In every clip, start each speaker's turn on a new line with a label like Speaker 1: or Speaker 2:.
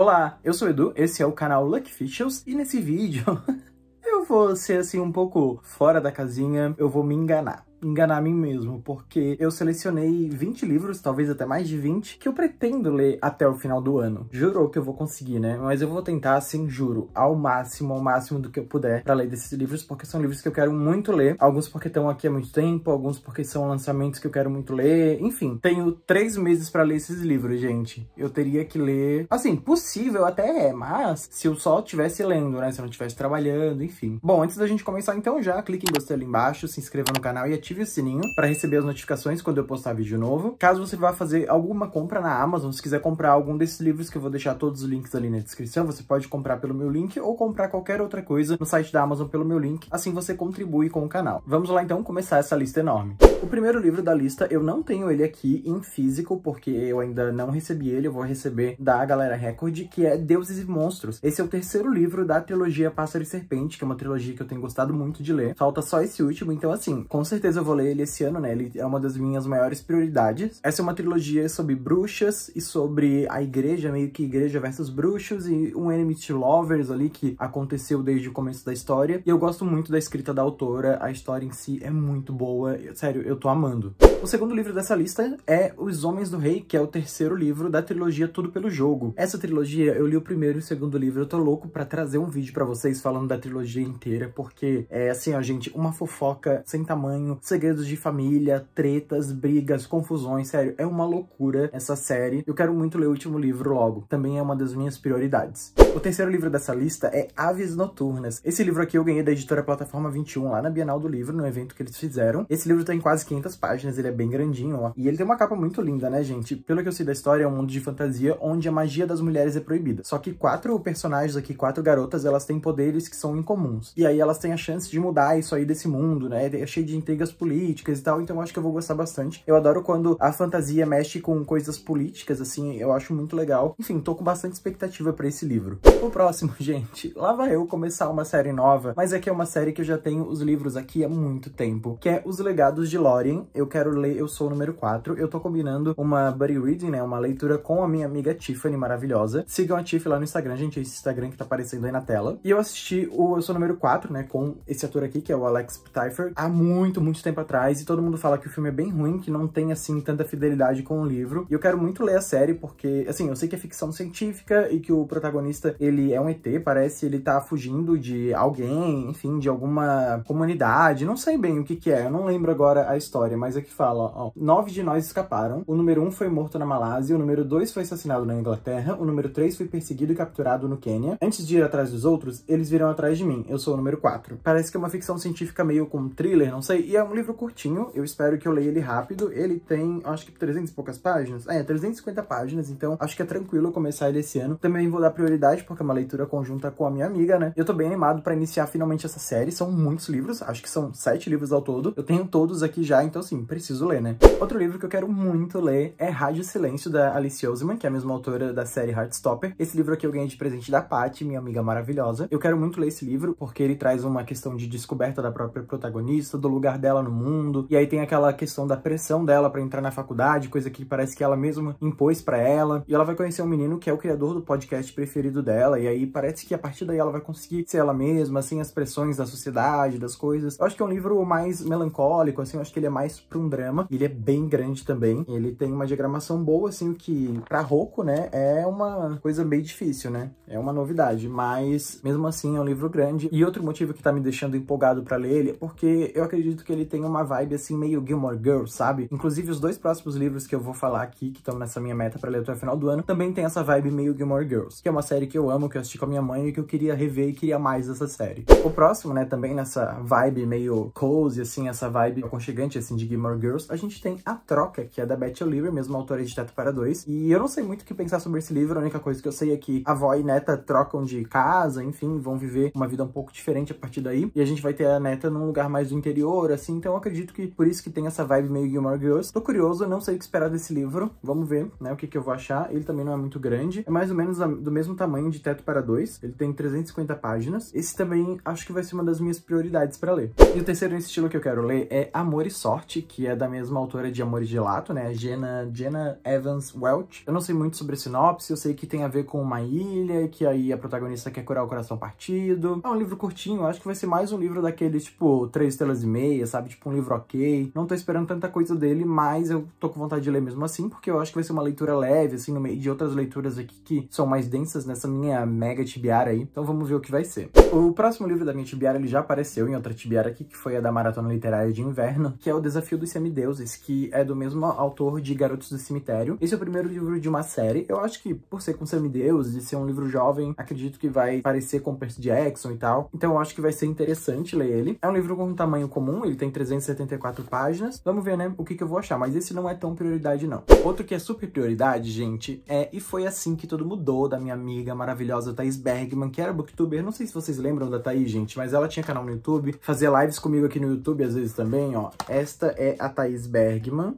Speaker 1: Olá, eu sou o Edu, esse é o canal Lucky Fishers e nesse vídeo eu vou ser assim um pouco fora da casinha, eu vou me enganar enganar a mim mesmo, porque eu selecionei 20 livros, talvez até mais de 20, que eu pretendo ler até o final do ano. Jurou que eu vou conseguir, né? Mas eu vou tentar, assim, juro, ao máximo, ao máximo do que eu puder para ler desses livros, porque são livros que eu quero muito ler. Alguns porque estão aqui há muito tempo, alguns porque são lançamentos que eu quero muito ler. Enfim, tenho três meses para ler esses livros, gente. Eu teria que ler. Assim, possível até é, mas se eu só estivesse lendo, né? Se eu não estivesse trabalhando, enfim. Bom, antes da gente começar, então já clique em gostei ali embaixo, se inscreva no canal e ative ative o sininho para receber as notificações quando eu postar vídeo novo. Caso você vá fazer alguma compra na Amazon, se quiser comprar algum desses livros que eu vou deixar todos os links ali na descrição, você pode comprar pelo meu link ou comprar qualquer outra coisa no site da Amazon pelo meu link, assim você contribui com o canal. Vamos lá então começar essa lista enorme. O primeiro livro da lista, eu não tenho ele aqui em físico, porque eu ainda não recebi ele, eu vou receber da Galera Record, que é Deuses e Monstros. Esse é o terceiro livro da trilogia Pássaro e Serpente, que é uma trilogia que eu tenho gostado muito de ler. Falta só esse último, então assim, com certeza eu vou ler ele esse ano, né? Ele é uma das minhas maiores prioridades. Essa é uma trilogia sobre bruxas e sobre a igreja, meio que igreja versus bruxos e um enemy to lovers ali que aconteceu desde o começo da história. E eu gosto muito da escrita da autora, a história em si é muito boa. Sério, eu tô amando. O segundo livro dessa lista é Os Homens do Rei, que é o terceiro livro da trilogia Tudo pelo Jogo. Essa trilogia, eu li o primeiro e o segundo livro, eu tô louco pra trazer um vídeo pra vocês falando da trilogia inteira, porque é assim, ó, gente, uma fofoca sem tamanho, segredos de família, tretas, brigas, confusões, sério, é uma loucura essa série. Eu quero muito ler o último livro logo, também é uma das minhas prioridades. O terceiro livro dessa lista é Aves Noturnas. Esse livro aqui eu ganhei da editora Plataforma 21 lá na Bienal do Livro, no evento que eles fizeram. Esse livro tem tá quase 500 páginas, ele é bem grandinho, ó. E ele tem uma capa muito linda, né, gente? Pelo que eu sei da história, é um mundo de fantasia onde a magia das mulheres é proibida. Só que quatro personagens aqui, quatro garotas, elas têm poderes que são incomuns. E aí elas têm a chance de mudar isso aí desse mundo, né? É cheio de intrigas políticas e tal, então eu acho que eu vou gostar bastante. Eu adoro quando a fantasia mexe com coisas políticas, assim, eu acho muito legal. Enfim, tô com bastante expectativa pra esse livro. O próximo, gente, lá vai eu começar uma série nova, mas aqui é, é uma série que eu já tenho os livros aqui há muito tempo, que é Os Legados de Lórien. Eu quero ler Eu Sou o Número 4. Eu tô combinando uma buddy reading, né, uma leitura com a minha amiga Tiffany, maravilhosa. Sigam a Tiff lá no Instagram, gente, é esse Instagram que tá aparecendo aí na tela. E eu assisti o Eu Sou o Número 4, né, com esse ator aqui, que é o Alex Pfeiffer, há muito, muito tempo tempo atrás e todo mundo fala que o filme é bem ruim, que não tem, assim, tanta fidelidade com o livro. E eu quero muito ler a série porque, assim, eu sei que é ficção científica e que o protagonista, ele é um ET, parece, ele tá fugindo de alguém, enfim, de alguma comunidade, não sei bem o que que é, eu não lembro agora a história, mas é que fala, ó, nove de nós escaparam, o número um foi morto na Malásia, o número dois foi assassinado na Inglaterra, o número três foi perseguido e capturado no Quênia. Antes de ir atrás dos outros, eles viram atrás de mim, eu sou o número quatro. Parece que é uma ficção científica meio com thriller, não sei, e é um livro curtinho, eu espero que eu leia ele rápido. Ele tem, acho que 300 e poucas páginas. É, 350 páginas, então acho que é tranquilo começar ele esse ano. Também vou dar prioridade, porque é uma leitura conjunta com a minha amiga, né? Eu tô bem animado para iniciar finalmente essa série. São muitos livros, acho que são sete livros ao todo. Eu tenho todos aqui já, então assim, preciso ler, né? Outro livro que eu quero muito ler é Rádio Silêncio, da Alice Oseman, que é a mesma autora da série Heartstopper. Esse livro aqui eu ganhei de presente da Paty, minha amiga maravilhosa. Eu quero muito ler esse livro, porque ele traz uma questão de descoberta da própria protagonista, do lugar dela dela no mundo. E aí tem aquela questão da pressão dela para entrar na faculdade, coisa que parece que ela mesma impôs para ela. E ela vai conhecer um menino que é o criador do podcast preferido dela. E aí parece que a partir daí ela vai conseguir ser ela mesma, sem assim, as pressões da sociedade, das coisas. Eu acho que é um livro mais melancólico, assim. Eu acho que ele é mais pra um drama. Ele é bem grande também. Ele tem uma diagramação boa, assim, o que pra Roku, né, é uma coisa bem difícil, né? É uma novidade. Mas mesmo assim é um livro grande. E outro motivo que tá me deixando empolgado para ler ele é porque eu acredito que ele tem uma vibe assim meio Gilmore Girls, sabe? Inclusive os dois próximos livros que eu vou falar aqui, que estão nessa minha meta para ler até o final do ano, também tem essa vibe meio Gilmore Girls, que é uma série que eu amo, que eu assisti com a minha mãe e que eu queria rever e queria mais essa série. O próximo, né, também nessa vibe meio cozy, assim, essa vibe aconchegante, assim, de Gilmore Girls, a gente tem A Troca, que é da Betty Oliver, mesmo autora de Teto para Dois, e eu não sei muito o que pensar sobre esse livro, a única coisa que eu sei é que avó e neta trocam de casa, enfim, vão viver uma vida um pouco diferente a partir daí, e a gente vai ter a neta num lugar mais do interior, assim, então eu acredito que por isso que tem essa vibe meio Gilmore Girls. Tô curioso, não sei o que esperar desse livro, vamos ver, né, o que que eu vou achar. Ele também não é muito grande, é mais ou menos do mesmo tamanho de Teto para Dois, ele tem 350 páginas. Esse também acho que vai ser uma das minhas prioridades para ler. E o terceiro estilo que eu quero ler é Amor e Sorte, que é da mesma autora de Amor e Gelato, né, Jenna, Jenna Evans Welch. Eu não sei muito sobre a sinopse, eu sei que tem a ver com uma ilha, que aí a protagonista quer curar o coração partido. É um livro curtinho, acho que vai ser mais um livro daquele, tipo, três estrelas e meia, sabe? Tipo um livro ok. Não tô esperando tanta coisa dele, mas eu tô com vontade de ler mesmo assim, porque eu acho que vai ser uma leitura leve, assim, no meio de outras leituras aqui que são mais densas nessa minha mega tibiara aí. Então vamos ver o que vai ser. O próximo livro da minha tibiara, ele já apareceu em outra tibiara aqui, que foi a da Maratona Literária de Inverno, que é O Desafio dos Semideuses, que é do mesmo autor de Garotos do Cemitério. Esse é o primeiro livro de uma série. Eu acho que, por ser com semideuses e ser um livro jovem, acredito que vai parecer com Percy Jackson e tal. Então eu acho que vai ser interessante ler ele. É um livro com um tamanho comum, ele tem 374 páginas. Vamos ver, né, o que, que eu vou achar, mas esse não é tão prioridade, não. Outro que é super prioridade, gente, é E Foi Assim Que Todo Mudou, da minha amiga maravilhosa Thaís Bergman, que era booktuber. Não sei se vocês lembram da Thaís, gente, mas ela tinha canal no YouTube, fazia lives comigo aqui no YouTube às vezes também, ó. Esta é a Thaís Bergman.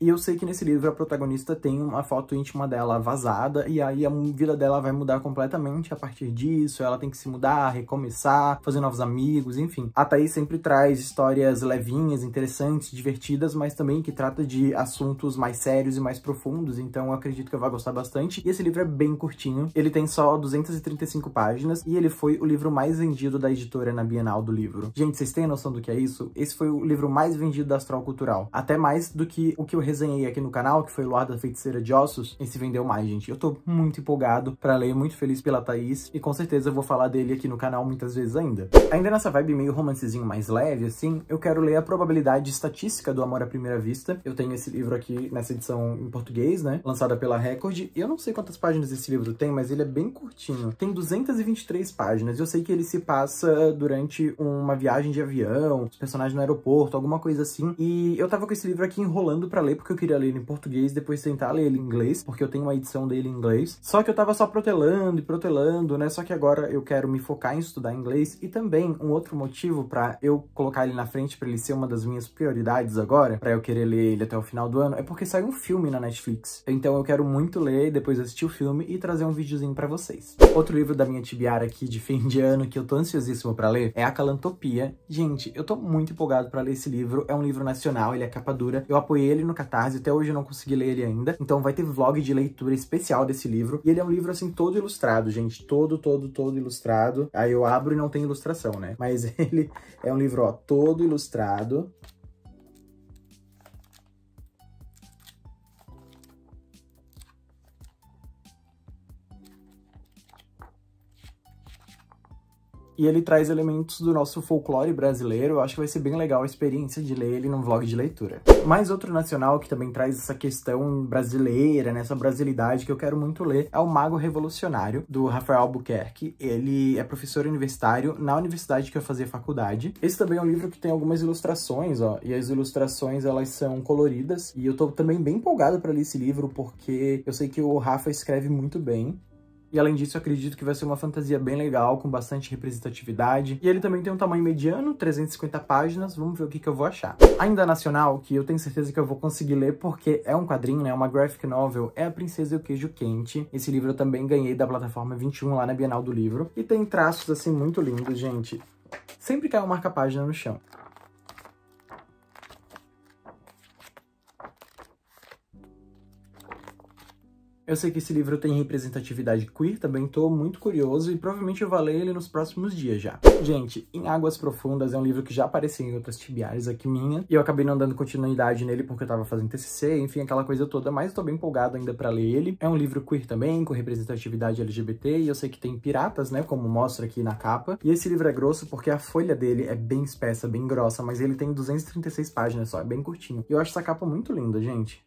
Speaker 1: E eu sei que nesse livro a protagonista tem uma foto íntima dela vazada, e aí a vida dela vai mudar completamente a partir disso, ela tem que se mudar, recomeçar, fazer novos amigos, enfim. A Thaís sempre traz histórias levinhas, interessantes, divertidas, mas também que trata de assuntos mais sérios e mais profundos, então eu acredito que eu vou gostar bastante. E esse livro é bem curtinho, ele tem só 235 páginas, e ele foi o livro mais vendido da editora na Bienal do livro. Gente, vocês têm noção do que é isso? Esse foi o livro mais vendido da Astral Cultural, até mais do que o que eu resenhei aqui no canal, que foi Luar da Feiticeira de Ossos, e se vendeu mais, gente. Eu tô muito empolgado pra ler, muito feliz pela Thaís, e com certeza eu vou falar dele aqui no canal muitas vezes ainda. Ainda nessa vibe meio romancezinho mais leve, assim, eu quero ler a probabilidade estatística do Amor à Primeira Vista. Eu tenho esse livro aqui nessa edição em português, né, lançada pela Record, eu não sei quantas páginas esse livro tem, mas ele é bem curtinho. Tem 223 páginas, eu sei que ele se passa durante uma viagem de avião, os personagens no aeroporto, alguma coisa assim, e eu tava com esse livro aqui enrolando pra ler porque eu queria ler ele em português, depois tentar ler ele em inglês, porque eu tenho uma edição dele em inglês. Só que eu tava só protelando e protelando, né? Só que agora eu quero me focar em estudar inglês e também um outro motivo para eu colocar ele na frente para ele ser uma das minhas prioridades agora, para eu querer ler ele até o final do ano, é porque sai um filme na Netflix. Então eu quero muito ler, depois assistir o filme e trazer um videozinho para vocês. Outro livro da minha tibiara aqui de fim de ano que eu tô ansiosíssimo para ler é a Calantopia Gente, eu tô muito empolgado para ler esse livro. É um livro nacional, ele é capa dura. Eu apoiei ele no Catarse, até hoje eu não consegui ler ele ainda, então vai ter vlog de leitura especial desse livro, e ele é um livro, assim, todo ilustrado, gente, todo, todo, todo ilustrado, aí eu abro e não tem ilustração, né, mas ele é um livro, ó, todo ilustrado, e ele traz elementos do nosso folclore brasileiro. Eu acho que vai ser bem legal a experiência de ler ele num vlog de leitura. Mais outro nacional que também traz essa questão brasileira, nessa né, brasilidade que eu quero muito ler, é O Mago Revolucionário, do Rafael Albuquerque. Ele é professor universitário na universidade que eu fazia faculdade. Esse também é um livro que tem algumas ilustrações, ó, e as ilustrações elas são coloridas. E eu tô também bem empolgado para ler esse livro porque eu sei que o Rafa escreve muito bem e além disso, acredito que vai ser uma fantasia bem legal, com bastante representatividade. E ele também tem um tamanho mediano, 350 páginas, vamos ver o que, que eu vou achar. Ainda nacional, que eu tenho certeza que eu vou conseguir ler porque é um quadrinho, né, uma graphic novel, é A Princesa e o Queijo Quente. Esse livro eu também ganhei da plataforma 21 lá na Bienal do Livro. E tem traços, assim, muito lindos, gente. Sempre cai um marca-página no chão. Eu sei que esse livro tem representatividade queer, também tô muito curioso e provavelmente eu vou ler ele nos próximos dias já. Gente, Em Águas Profundas é um livro que já apareceu em outras tibiares aqui minha, e eu acabei não dando continuidade nele porque eu tava fazendo TCC, enfim, aquela coisa toda, mas tô bem empolgado ainda para ler ele. É um livro queer também, com representatividade LGBT, e eu sei que tem piratas, né, como mostra aqui na capa. E esse livro é grosso porque a folha dele é bem espessa, bem grossa, mas ele tem 236 páginas só, é bem curtinho. E eu acho essa capa muito linda, gente.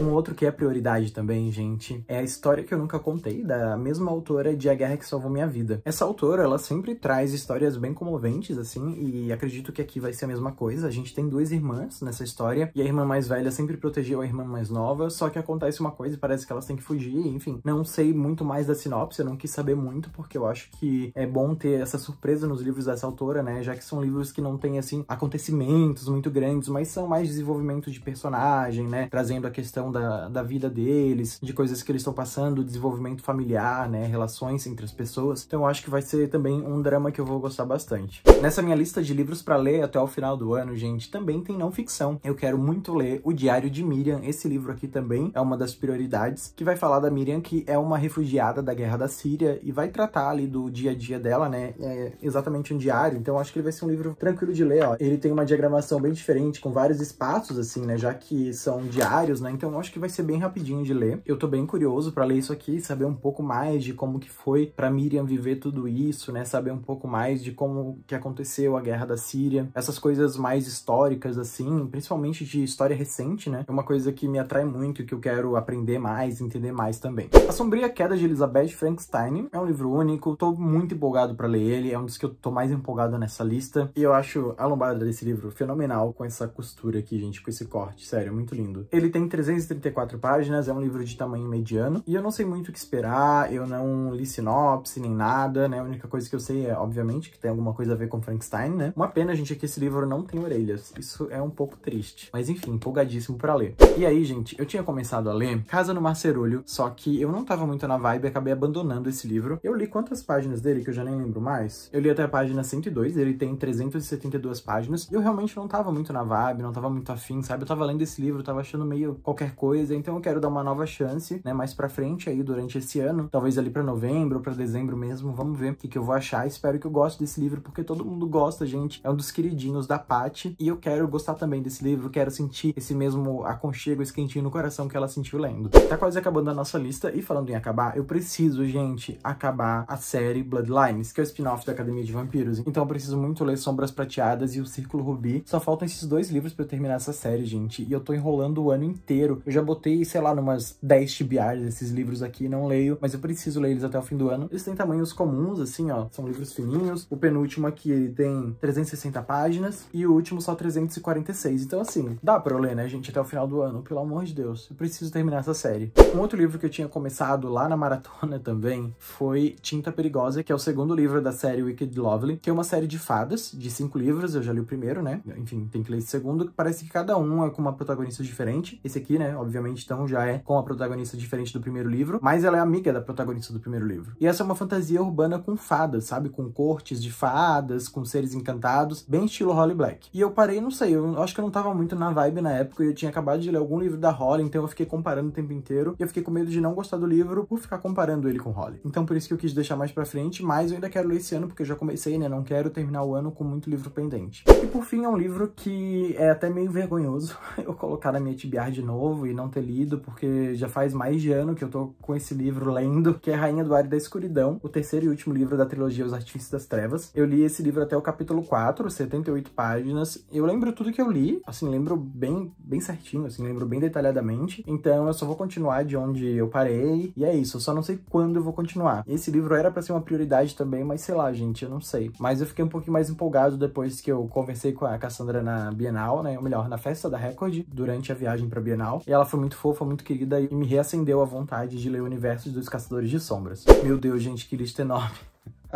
Speaker 1: Um outro que é prioridade também, gente, é a história que eu nunca contei, da mesma autora de A Guerra que Salvou Minha Vida. Essa autora, ela sempre traz histórias bem comoventes, assim, e acredito que aqui vai ser a mesma coisa. A gente tem duas irmãs nessa história, e a irmã mais velha sempre protegeu a irmã mais nova, só que acontece uma coisa e parece que elas têm que fugir, enfim. Não sei muito mais da sinopse, eu não quis saber muito, porque eu acho que é bom ter essa surpresa nos livros dessa autora, né, já que são livros que não têm, assim, acontecimentos muito grandes, mas são mais desenvolvimento de personagem, né, trazendo a questão questão da, da vida deles, de coisas que eles estão passando, desenvolvimento familiar, né, relações entre as pessoas. Então eu acho que vai ser também um drama que eu vou gostar bastante. Nessa minha lista de livros para ler até o final do ano, gente, também tem não ficção. Eu quero muito ler O Diário de Miriam. Esse livro aqui também é uma das prioridades, que vai falar da Miriam, que é uma refugiada da Guerra da Síria e vai tratar ali do dia a dia dela, né? É exatamente um diário, então acho que ele vai ser um livro tranquilo de ler, ó. Ele tem uma diagramação bem diferente, com vários espaços, assim, né? Já que são diários, né? Então acho que vai ser bem rapidinho de ler. Eu tô bem curioso para ler isso aqui, saber um pouco mais de como que foi para Miriam viver tudo isso, né? Saber um pouco mais de como que aconteceu a guerra da Síria, essas coisas mais históricas assim, principalmente de história recente, né? É uma coisa que me atrai muito que eu quero aprender mais, entender mais também. A Sombria Queda de Elizabeth Frankenstein é um livro único, tô muito empolgado para ler ele, é um dos que eu tô mais empolgado nessa lista, e eu acho a lombada desse livro fenomenal com essa costura aqui, gente, com esse corte, sério, muito lindo. Ele tem 300 234 páginas, é um livro de tamanho mediano, e eu não sei muito o que esperar, eu não li sinopse nem nada, né? A única coisa que eu sei é, obviamente, que tem alguma coisa a ver com Frankenstein, né? Uma pena, gente, é que esse livro não tem orelhas. Isso é um pouco triste. Mas enfim, empolgadíssimo para ler. E aí, gente, eu tinha começado a ler Casa no Marcerulho, só que eu não tava muito na vibe, acabei abandonando esse livro. Eu li quantas páginas dele que eu já nem lembro mais? Eu li até a página 102, ele tem 372 páginas. E eu realmente não tava muito na vibe, não tava muito afim, sabe? Eu tava lendo esse livro, tava achando meio qualquer coisa, então eu quero dar uma nova chance, né, mais pra frente aí, durante esse ano, talvez ali pra novembro, pra dezembro mesmo, vamos ver o que, que eu vou achar, espero que eu goste desse livro, porque todo mundo gosta, gente, é um dos queridinhos da Paty, e eu quero gostar também desse livro, quero sentir esse mesmo aconchego, esse quentinho no coração que ela sentiu lendo. Tá quase acabando a nossa lista, e falando em acabar, eu preciso, gente, acabar a série Bloodlines, que é o spin-off da Academia de Vampiros, então eu preciso muito ler Sombras Prateadas e O Círculo Rubi, só faltam esses dois livros pra eu terminar essa série, gente, e eu tô enrolando o ano inteiro eu já botei, sei lá, numas 10 tibiais desses livros aqui, não leio, mas eu preciso ler eles até o fim do ano. Eles têm tamanhos comuns, assim, ó, são livros fininhos. O penúltimo aqui, ele tem 360 páginas e o último só 346. Então, assim, dá pra eu ler, né, gente, até o final do ano, pelo amor de Deus. Eu preciso terminar essa série. Um outro livro que eu tinha começado lá na maratona também foi Tinta Perigosa, que é o segundo livro da série Wicked Lovely, que é uma série de fadas, de cinco livros, eu já li o primeiro, né? Enfim, tem que ler esse segundo, parece que cada um é com uma protagonista diferente. Esse aqui, né, Obviamente, então já é com a protagonista diferente do primeiro livro, mas ela é amiga da protagonista do primeiro livro. E essa é uma fantasia urbana com fadas, sabe? Com cortes de fadas, com seres encantados, bem estilo Holly Black. E eu parei, não sei, eu acho que eu não tava muito na vibe na época e eu tinha acabado de ler algum livro da Holly, então eu fiquei comparando o tempo inteiro e eu fiquei com medo de não gostar do livro por ficar comparando ele com Holly. Então por isso que eu quis deixar mais pra frente, mas eu ainda quero ler esse ano porque eu já comecei, né? Não quero terminar o ano com muito livro pendente. E por fim, é um livro que é até meio vergonhoso eu colocar na minha TBR de novo e não ter lido, porque já faz mais de ano que eu tô com esse livro lendo, que é Rainha do Ar e da Escuridão, o terceiro e último livro da trilogia Os Artífices das Trevas. Eu li esse livro até o capítulo 4, 78 páginas. Eu lembro tudo que eu li, assim, lembro bem, bem certinho, assim, lembro bem detalhadamente. Então eu só vou continuar de onde eu parei, e é isso, eu só não sei quando eu vou continuar. Esse livro era para ser uma prioridade também, mas sei lá, gente, eu não sei. Mas eu fiquei um pouquinho mais empolgado depois que eu conversei com a Cassandra na Bienal, né? Ou melhor, na festa da Record, durante a viagem pra Bienal. E ela foi muito fofa, muito querida e me reacendeu a vontade de ler o universo dos Caçadores de Sombras. Meu Deus, gente, que lista enorme.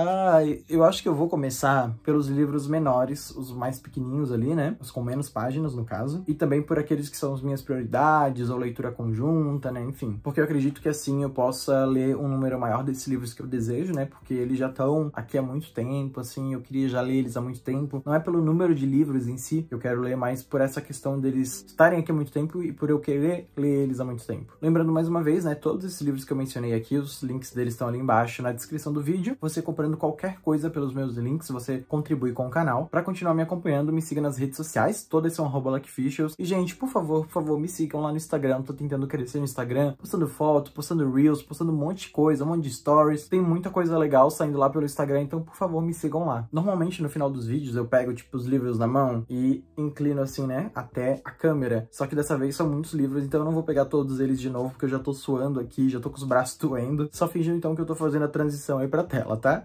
Speaker 1: Ah, eu acho que eu vou começar pelos livros menores, os mais pequenininhos ali, né? Os com menos páginas, no caso. E também por aqueles que são as minhas prioridades, ou leitura conjunta, né? Enfim. Porque eu acredito que assim eu possa ler um número maior desses livros que eu desejo, né? Porque eles já estão aqui há muito tempo, assim, eu queria já ler eles há muito tempo. Não é pelo número de livros em si que eu quero ler, mas por essa questão deles estarem aqui há muito tempo e por eu querer ler eles há muito tempo. Lembrando mais uma vez, né? Todos esses livros que eu mencionei aqui, os links deles estão ali embaixo na descrição do vídeo. Você comprando comprando qualquer coisa pelos meus links, você contribui com o canal. Para continuar me acompanhando, me siga nas redes sociais, todas são @luckfishers. E gente, por favor, por favor, me sigam lá no Instagram. Tô tentando crescer no Instagram, postando foto, postando reels, postando um monte de coisa, um monte de stories. Tem muita coisa legal saindo lá pelo Instagram, então por favor, me sigam lá. Normalmente no final dos vídeos eu pego tipo os livros na mão e inclino assim, né, até a câmera. Só que dessa vez são muitos livros, então eu não vou pegar todos eles de novo porque eu já tô suando aqui, já tô com os braços doendo. Só fingindo então que eu tô fazendo a transição aí pra tela, tá?